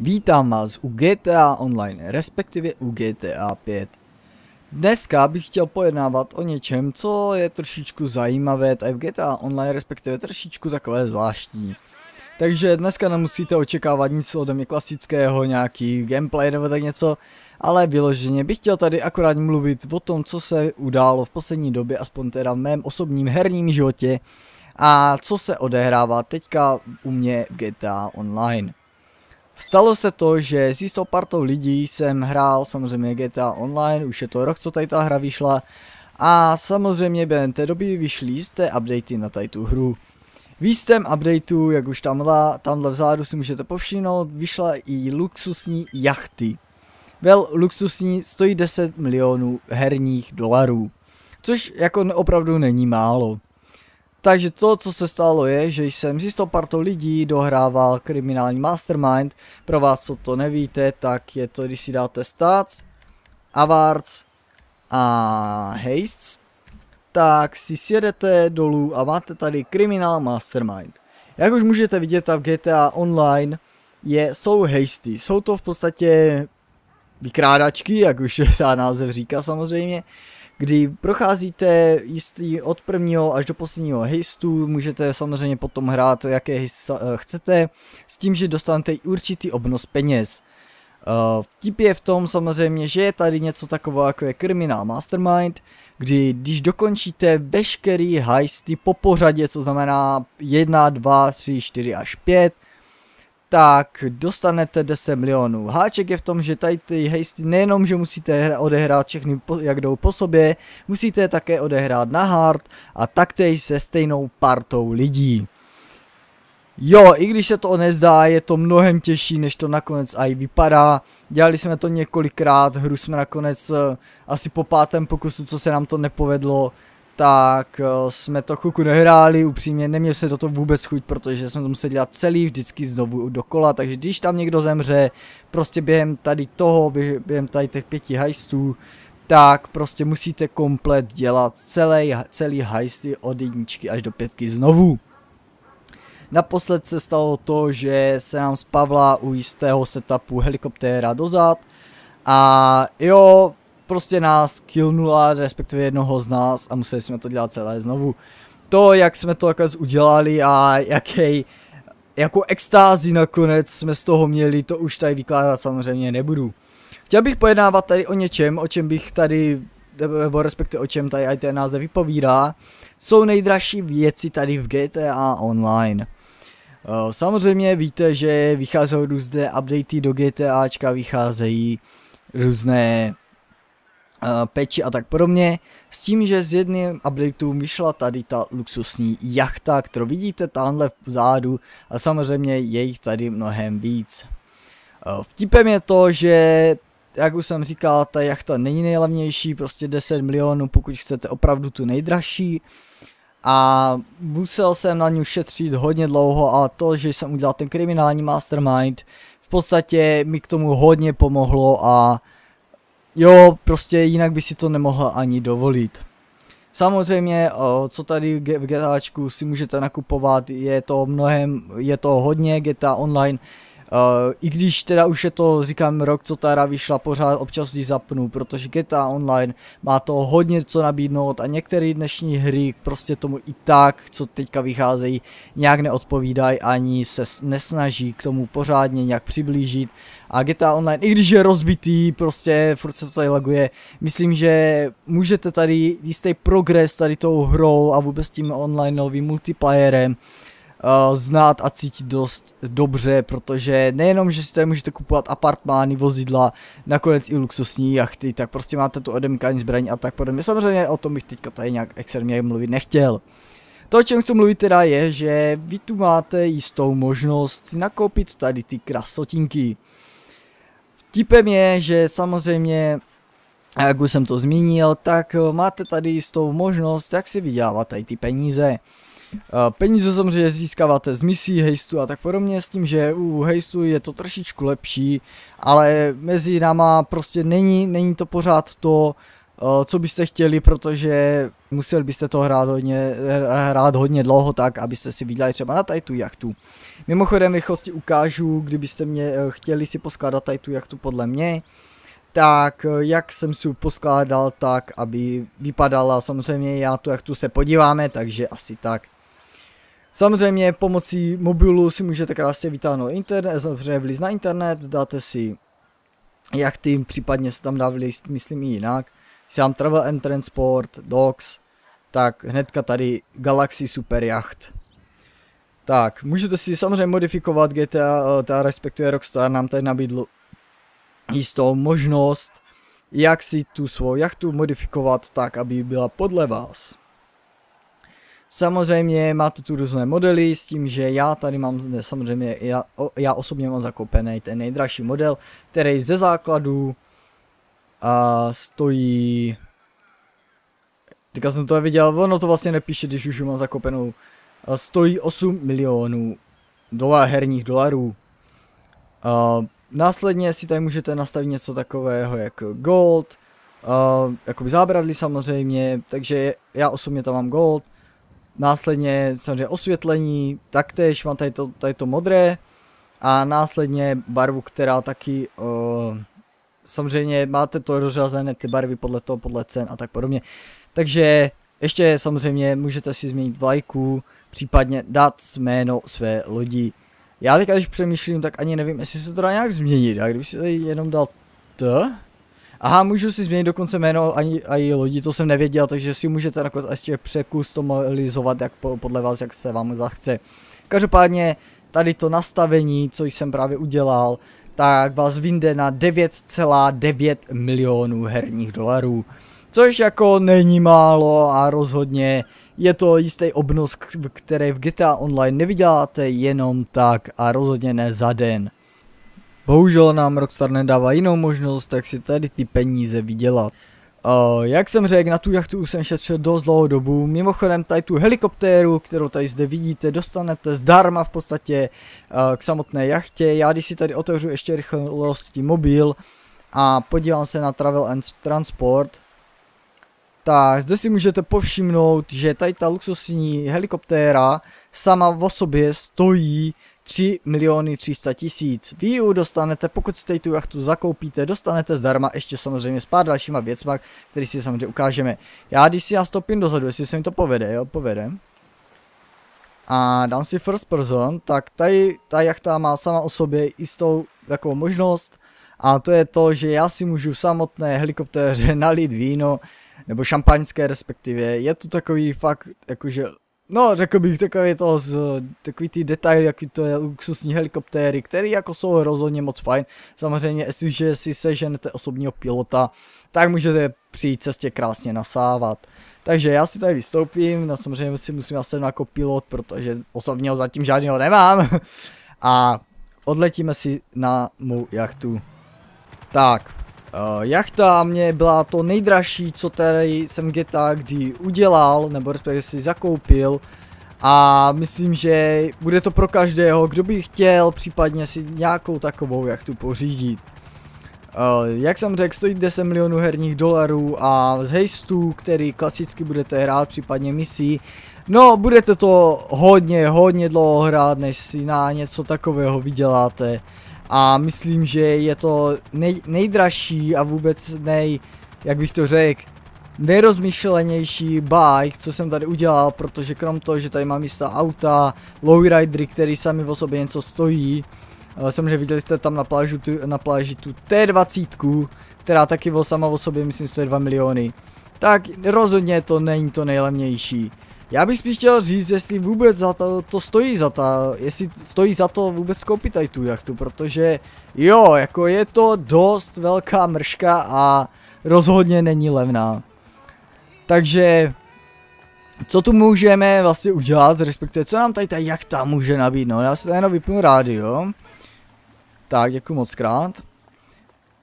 Vítám vás u GTA Online, respektive u GTA 5. Dneska bych chtěl pojednávat o něčem, co je trošičku zajímavé, tady v GTA Online, respektive trošičku takové zvláštní. Takže dneska nemusíte očekávat nic ode mě klasického, nějaký gameplay nebo tak něco, ale vyloženě bych chtěl tady akorát mluvit o tom, co se událo v poslední době, aspoň teda v mém osobním herním životě a co se odehrává teďka u mě v GTA Online. Stalo se to, že s jistou partou lidí jsem hrál samozřejmě GTA Online, už je to rok, co tady ta hra vyšla. A samozřejmě během té doby vyšly jisté updaty na tady tu hru. jistém updateu, jak už tamhle, tamhle vzadu si můžete povšimnout, vyšla i luxusní jachty. Vel, luxusní stojí 10 milionů herních dolarů. Což jako opravdu není málo. Takže to, co se stalo je, že jsem s jistou partou lidí dohrával kriminální mastermind. Pro vás, co to nevíte, tak je to, když si dáte stats, awards a hastes, tak si sjedete dolů a máte tady kriminál mastermind. Jak už můžete vidět, tak v GTA Online je, jsou hasty. Jsou to v podstatě vykrádačky, jak už ta název říká samozřejmě kdy procházíte jistý od prvního až do posledního hejstu, můžete samozřejmě potom hrát jaké heist eh, chcete, s tím, že dostanete i určitý obnos peněz. Eh, vtip je v tom samozřejmě, že je tady něco takového jako je Criminal Mastermind, kdy když dokončíte veškerý hejsty po pořadě, co znamená 1, 2, 3, 4 až 5, tak dostanete 10 milionů. Háček je v tom, že tady ty hejsty nejenom, že musíte odehrát všechny, jak jdou po sobě, musíte je také odehrát na hard a taktéž se stejnou partou lidí. Jo, i když se to nezdá, je to mnohem těžší, než to nakonec i vypadá. Dělali jsme to několikrát, hru jsme nakonec eh, asi po pátém pokusu, co se nám to nepovedlo, tak eh, jsme to chuku nehráli, upřímně neměl se do toho vůbec chuť, protože jsme to museli dělat celý vždycky znovu dokola, takže když tam někdo zemře, prostě během tady toho, během tady těch pěti hajstů, tak prostě musíte komplet dělat celý, celý hajsty od jedničky až do pětky znovu. Naposled se stalo to, že se nám spavla u jistého setupu helikoptéra dozad a jo, prostě nás killnula, respektive jednoho z nás a museli jsme to dělat celé znovu. To, jak jsme to takhle udělali a jaký, jakou extázi nakonec jsme z toho měli, to už tady vykládat samozřejmě nebudu. Chtěl bych pojednávat tady o něčem, o čem bych tady nebo respektive o čem tady IT název vypovídá, jsou nejdražší věci tady v GTA Online. Eh, samozřejmě víte, že vycházejí různé updaty do GTAčka, vycházejí různé Eh, peči a tak podobně, s tím, že z jedným updateu vyšla tady ta luxusní jachta, kterou vidíte tamhle vzadu a samozřejmě je jich tady mnohem víc. Eh, vtipem je to, že jak už jsem říkal, ta jachta není nejlevnější, prostě 10 milionů, pokud chcete opravdu tu nejdražší. A musel jsem na ní šetřit hodně dlouho a to, že jsem udělal ten kriminální mastermind, v podstatě mi k tomu hodně pomohlo a uh, Jo, prostě jinak by si to nemohla ani dovolit. Samozřejmě, co tady v GTAčku si můžete nakupovat, je to mnohem, je to hodně, GTA Online Uh, I když teda už je to, říkám, rok, co ta hra vyšla, pořád občas ji zapnu, protože GTA Online má to hodně co nabídnout a některé dnešní hry prostě tomu i tak, co teďka vycházejí, nějak neodpovídají ani se nesnaží k tomu pořádně nějak přiblížit. A GTA Online, i když je rozbitý, prostě furt se to tady laguje, myslím, že můžete tady jistý progres tady tou hrou a vůbec tím online novým multiplayerem uh, znát a cítit dost dobře, protože nejenom, že si tady můžete kupovat apartmány, vozidla, nakonec i luxusní jachty, tak prostě máte tu odemkání zbraní a tak podobně. Samozřejmě o tom bych teďka tady nějak extrémně mluvit nechtěl. To, o čem chci mluvit teda je, že vy tu máte jistou možnost si nakoupit tady ty krasotinky. Vtipem je, že samozřejmě jak už jsem to zmínil, tak máte tady jistou možnost, jak si vydělávat tady ty peníze. Eh, peníze samozřejmě získáváte z misí, hejstu a tak podobně, s tím, že u hejstu je to trošičku lepší, ale mezi náma prostě není, není to pořád to, eh, co byste chtěli, protože museli byste to hrát hodně, hrát hodně dlouho tak, abyste si viděli třeba na tady tu jachtu. Mimochodem rychlosti ukážu, kdybyste mě eh, chtěli si poskládat tady tu jachtu podle mě, tak jak jsem si poskládal tak, aby vypadala, samozřejmě já tu jachtu se podíváme, takže asi tak. Samozřejmě pomocí mobilu si můžete krásně vytáhnout internet, Samozřejmě vlíz na internet, dáte si jak tým, případně se tam dá vlíz, myslím i jinak. Si dám Travel and Transport, Docs, tak hnedka tady Galaxy Super Yacht. Tak, můžete si samozřejmě modifikovat GTA, eh, ta respektuje Rockstar nám tady nabídl jistou možnost, jak si tu svou jachtu modifikovat tak, aby byla podle vás. Samozřejmě máte tu různé modely s tím, že já tady mám ne, samozřejmě, já, o, já osobně mám zakoupený ten nejdražší model, který ze základu a, stojí Teďka jsem to viděl, ono to vlastně nepíše, když už mám zakopenou. Stojí 8 milionů dolar, herních dolarů. A, následně si tady můžete nastavit něco takového jako gold, uh, jakoby zábradlí samozřejmě, takže já osobně tam mám gold následně samozřejmě osvětlení, taktéž mám tady to, tady to modré a následně barvu, která taky uh, samozřejmě máte to rozřazené ty barvy podle toho, podle cen a tak podobně. Takže ještě samozřejmě můžete si změnit vlajku, případně dát jméno své lodi. Já teďka, když přemýšlím, tak ani nevím, jestli se to dá nějak změnit. A kdyby si tady jenom dal T, Aha, můžu si změnit dokonce jméno ani, ani lodi, to jsem nevěděl, takže si můžete nakonec ještě překustomalizovat jak po, podle vás, jak se vám zachce. Každopádně tady to nastavení, co jsem právě udělal, tak vás vyjde na 9,9 milionů herních dolarů. Což jako není málo a rozhodně je to jistý obnos, který v GTA Online nevyděláte jenom tak a rozhodně ne za den. Bohužel nám Rockstar nedává jinou možnost, jak si tady ty peníze vydělat. Uh, jak jsem řekl, na tu jachtu už jsem šetřil dost dlouhou dobu, mimochodem tady tu helikoptéru, kterou tady zde vidíte, dostanete zdarma v podstatě uh, k samotné jachtě. Já když si tady otevřu ještě rychlosti mobil a podívám se na Travel and Transport, tak zde si můžete povšimnout, že tady ta luxusní helikoptéra sama v sobě stojí 3 miliony 300 tisíc. Vy dostanete, pokud si tu jachtu zakoupíte, dostanete zdarma ještě samozřejmě s pár dalšíma věcma, které si samozřejmě ukážeme. Já když si nastoupím dozadu, jestli se mi to povede, jo, povede. A dám si first person, tak tady ta jachta má sama o sobě jistou takovou možnost a to je to, že já si můžu v samotné helikoptéře nalít víno nebo šampaňské respektive. Je to takový fakt jakože No, řekl bych takový to, takový ty detail, jaký to je luxusní helikoptéry, které jako jsou rozhodně moc fajn. Samozřejmě, jestliže si seženete osobního pilota, tak můžete při cestě krásně nasávat. Takže já si tady vystoupím, no samozřejmě si musím nastavit jako pilot, protože osobního zatím žádného nemám. A odletíme si na mou jachtu. Tak, Uh, jachta mě byla to nejdražší, co tady jsem Geta kdy udělal, nebo respektive si zakoupil. A myslím, že bude to pro každého, kdo by chtěl případně si nějakou takovou jachtu pořídit. Uh, jak jsem řekl, stojí 10 milionů herních dolarů a z hejstu, který klasicky budete hrát, případně misí, no budete to hodně, hodně dlouho hrát, než si na něco takového vyděláte a myslím, že je to nej, nejdražší a vůbec nej, jak bych to řekl, nejrozmyšlenější bike, co jsem tady udělal, protože krom toho, že tady mám místa auta, lowridery, který sami v sobě něco stojí, samozřejmě viděli jste tam na, plážu, tu, na pláži tu T20, která taky o sama o sobě myslím stojí 2 miliony, tak rozhodně to není to nejlevnější. Já bych spíš chtěl říct, jestli vůbec za to, to stojí za ta, jestli stojí za to vůbec koupit tady tu jachtu, protože jo, jako je to dost velká mrška a rozhodně není levná. Takže co tu můžeme vlastně udělat, respektive co nám tady ta jachta může nabídnout, já si tady jenom vypnu rádio. Tak, děkuji moc krát.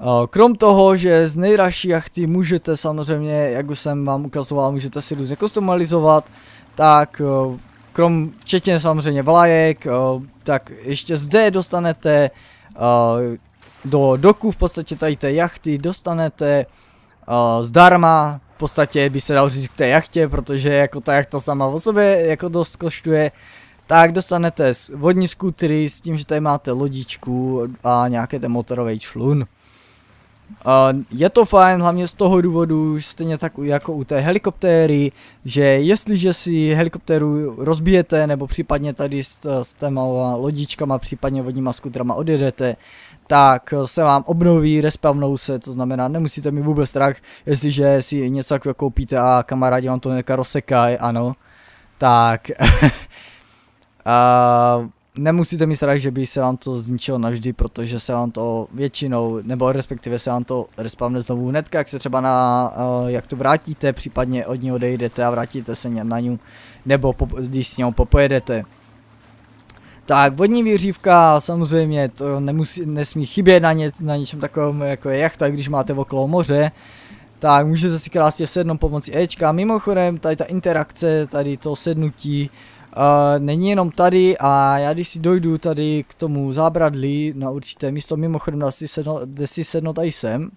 Eh, krom toho, že z nejdražší jachty můžete samozřejmě, jak už jsem vám ukazoval, můžete si různě kostumalizovat. tak eh, krom včetně samozřejmě vlajek, eh, tak ještě zde dostanete do doku v podstatě tady té jachty, dostanete zdarma, v podstatě by se dal říct k té jachtě, protože jako ta jachta sama o sobě jako dost koštuje, tak dostanete vodní skutry s tím, že tady máte lodičku a nějaké ten motorový člun. Uh, je to fajn, hlavně z toho důvodu, stejně tak jako u té helikoptéry, že jestliže si helikoptéru rozbijete, nebo případně tady s, s téma lodičkama, případně vodníma skutrama odjedete, tak se vám obnoví, respawnou se, to znamená, nemusíte mít vůbec strach, jestliže si něco jako koupíte a kamarádi vám to nějaká rozsekají, ano, tak... uh, nemusíte mít strach, že by se vám to zničilo navždy, protože se vám to většinou, nebo respektive se vám to respawne znovu hned, jak se třeba na, eh, jak to vrátíte, případně od ní odejdete a vrátíte se na ní, nebo po, když s ní popojedete. Tak, vodní výřívka, samozřejmě, to nemusí, nesmí chybět na, ně, na něčem takovém jako je jachta, když máte okolo moře. Tak, můžete si krásně sednout pomocí Ečka. Mimochodem, tady ta interakce, tady to sednutí, Uh, není jenom tady a já když si dojdu tady k tomu zábradlí na určité místo, mimochodem asi sedno, jde si sedno tady sem,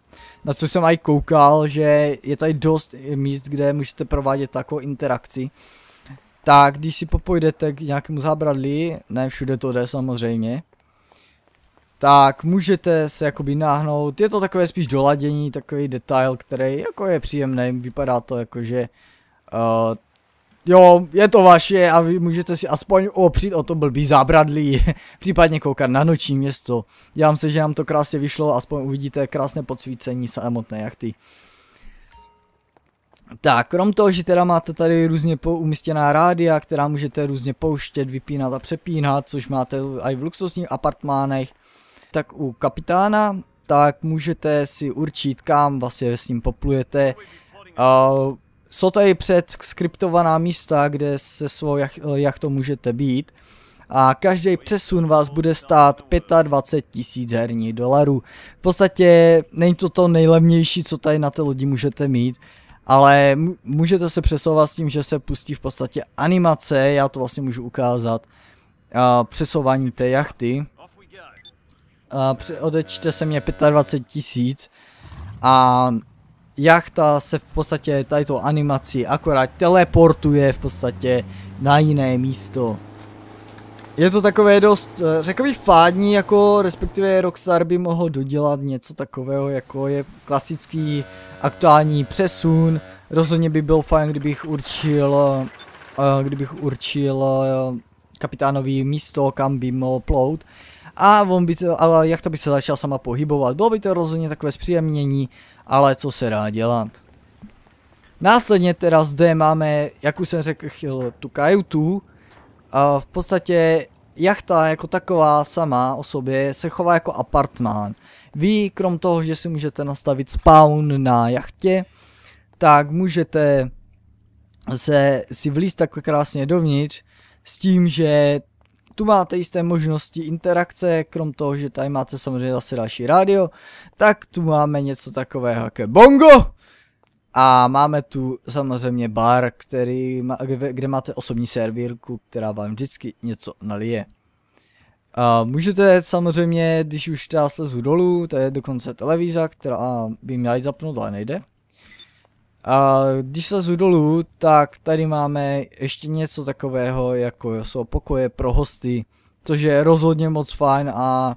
na co jsem aj koukal, že je tady dost míst, kde můžete provádět takovou interakci. Tak když si popojdete k nějakému zábradlí, ne všude to jde samozřejmě, tak můžete se jakoby náhnout, je to takové spíš doladění, takový detail, který jako je příjemný, vypadá to jako, že uh, Jo, je to vaše a vy můžete si aspoň opřít o to blbý zábradlí, případně koukat na noční město. Dívám se, že nám to krásně vyšlo, aspoň uvidíte krásné podsvícení samotné jachty. Tak, krom toho, že teda máte tady různě umístěná rádia, která můžete různě pouštět, vypínat a přepínat, což máte i v luxusních apartmánech, tak u kapitána, tak můžete si určit, kam vlastně s ním poplujete. Uh, jsou tady předskriptovaná místa, kde se svou jach, to můžete být a každý přesun vás bude stát 25 tisíc herní dolarů. V podstatě není to to nejlevnější, co tady na té lodi můžete mít, ale můžete se přesouvat s tím, že se pustí v podstatě animace, já to vlastně můžu ukázat, a přesouvání té jachty. A odečte se mě 25 tisíc a jachta se v podstatě tadyto tou animací akorát teleportuje v podstatě na jiné místo. Je to takové dost, eh, řekl bych, fádní, jako respektive Rockstar by mohl dodělat něco takového, jako je klasický aktuální přesun. Rozhodně by byl fajn, kdybych určil, eh, eh, kdybych určil kapitánový místo, kam by mohl plout. A on by to, ale jak to by se začal sama pohybovat. Bylo by to rozhodně takové zpříjemnění ale co se dá dělat. Následně teda zde máme, jak už jsem řekl, tu kajutu. A v podstatě jachta jako taková sama o sobě se chová jako apartmán. Vy krom toho, že si můžete nastavit spawn na jachtě, tak můžete se si vlíst takhle krásně dovnitř s tím, že tu máte jisté možnosti interakce, krom toho, že tady máte samozřejmě zase další rádio, tak tu máme něco takového jako bongo. A máme tu samozřejmě bar, který, má, kde máte osobní servírku, která vám vždycky něco nalije. A můžete samozřejmě, když už já slezu dolů, to je dokonce televíza, která by měla jít zapnout, ale nejde. A když se dolů, tak tady máme ještě něco takového, jako jsou pokoje pro hosty, což je rozhodně moc fajn a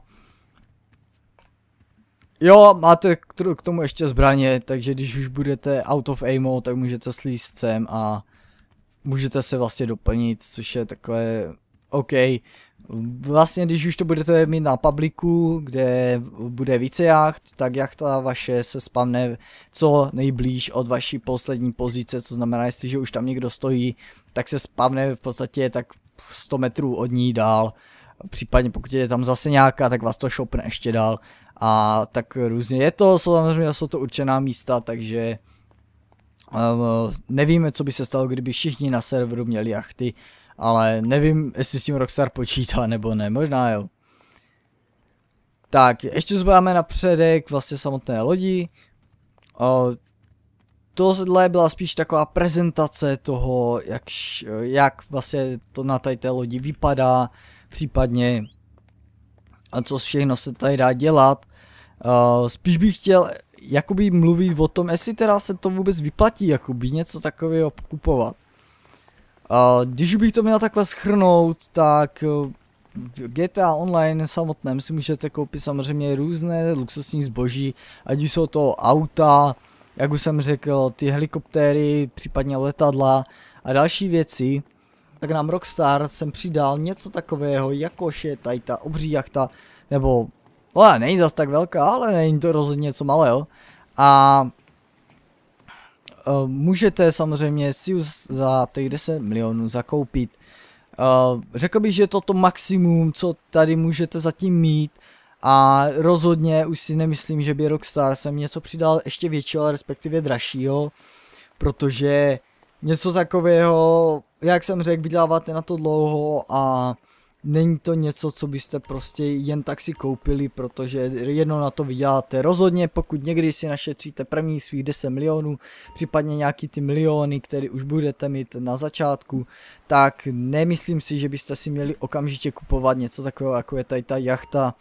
Jo, máte k tomu ještě zbraně, takže když už budete out of ammo, tak můžete slíst sem a můžete se vlastně doplnit, což je takové OK. Vlastně, když už to budete mít na publiku, kde bude více jacht, tak jachta vaše se spavne co nejblíž od vaší poslední pozice, co znamená, jestliže už tam někdo stojí, tak se spavne v podstatě tak 100 metrů od ní dál. Případně pokud je tam zase nějaká, tak vás to šopne ještě dál. A tak různě je to, jsou samozřejmě jsou to určená místa, takže eh, nevíme, co by se stalo, kdyby všichni na serveru měli jachty ale nevím, jestli s tím Rockstar počítá nebo ne, možná jo. Tak, ještě zbáváme napředek vlastně samotné lodi. O, tohle byla spíš taková prezentace toho, jak, jak vlastně to na tady té lodi vypadá, případně a co všechno se tady dá dělat. O, spíš bych chtěl jakoby mluvit o tom, jestli teda se to vůbec vyplatí, jakoby něco takového kupovat. Když bych to měl takhle schrnout, tak eh, v GTA Online samotném si můžete koupit samozřejmě různé luxusní zboží, ať už jsou to auta, jak už jsem řekl, ty helikoptéry, případně letadla a další věci. Tak nám Rockstar jsem přidal něco takového, jakož je tady ta obří jachta, nebo, no, ale není zas tak velká, ale není to rozhodně něco malého. A Eh, můžete samozřejmě už za těch 10 milionů zakoupit. Eh, řekl bych, že je to to maximum, co tady můžete zatím mít. A rozhodně už si nemyslím, že by Rockstar sem něco přidal ještě většího, respektive dražšího, protože něco takového, jak jsem řekl, vydáváte na to dlouho a Není to něco, co byste prostě jen tak si koupili, protože jedno na to vyděláte. Rozhodně, pokud někdy si našetříte první svých 10 milionů, případně nějaký ty miliony, které už budete mít na začátku, tak nemyslím si, že byste si měli okamžitě kupovat něco takového, jako je tady ta jachta,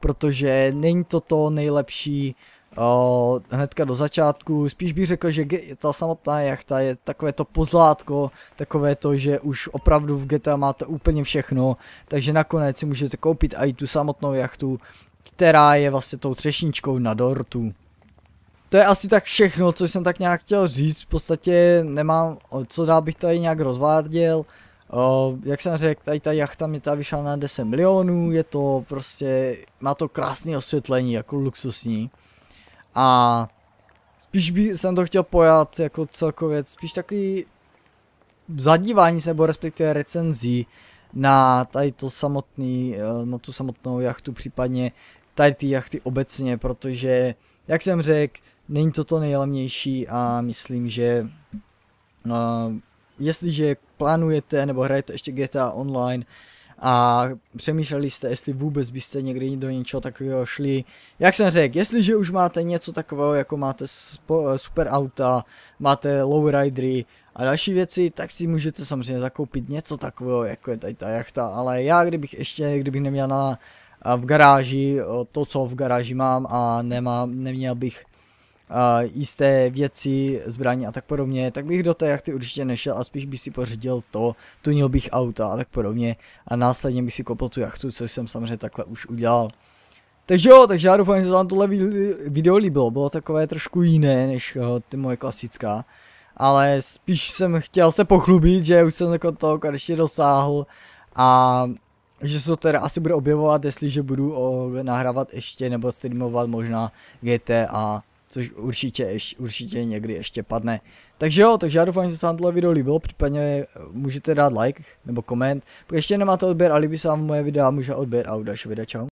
protože není to to nejlepší, uh, hnedka do začátku. Spíš bych řekl, že ta samotná jachta je takové to pozlátko, takové to, že už opravdu v GTA máte úplně všechno, takže nakonec si můžete koupit i tu samotnou jachtu, která je vlastně tou třešničkou na dortu. To je asi tak všechno, co jsem tak nějak chtěl říct, v podstatě nemám, co dál bych tady nějak rozváděl. Uh, jak jsem řekl, tady ta jachta mi ta vyšla na 10 milionů, je to prostě, má to krásné osvětlení, jako luxusní. A spíš by jsem to chtěl pojat jako celkově, spíš takový zadívání se, nebo respektive recenzí na tady to samotný, eh, na tu samotnou jachtu, případně tady ty jachty obecně, protože, jak jsem řekl, není to to nejlevnější a myslím, že uh, jestliže plánujete nebo hrajete ještě GTA Online, a přemýšleli jste, jestli vůbec byste někdy do něčeho takového šli. Jak jsem řekl, jestliže už máte něco takového, jako máte eh, super auta, máte lowridery a další věci, tak si můžete samozřejmě zakoupit něco takového, jako je tady ta jachta, ale já kdybych ještě, kdybych neměl na, eh, v garáži eh, to, co v garáži mám a nemám, neměl bych uh, jisté věci, zbraně a tak podobně, tak bych do té jachty určitě nešel a spíš bych si pořídil to, tunil bych auta a tak podobně a následně bych si koupil tu jachtu, což jsem samozřejmě takhle už udělal. Takže jo, takže já doufám, že se vám tohle video líbilo, bylo takové trošku jiné než uh, ty moje klasická, ale spíš jsem chtěl se pochlubit, že už jsem jako toho konečně dosáhl a že se to teda asi bude objevovat, jestliže budu o, eh, nahrávat ještě nebo streamovat možná GTA což určitě, určitě někdy ještě padne. Takže jo, takže já doufám, že se vám tohle video líbilo, případně eh, můžete dát like nebo koment, pokud ještě nemáte odběr a líbí se vám moje videa, může odběr a dalšího videa, čau.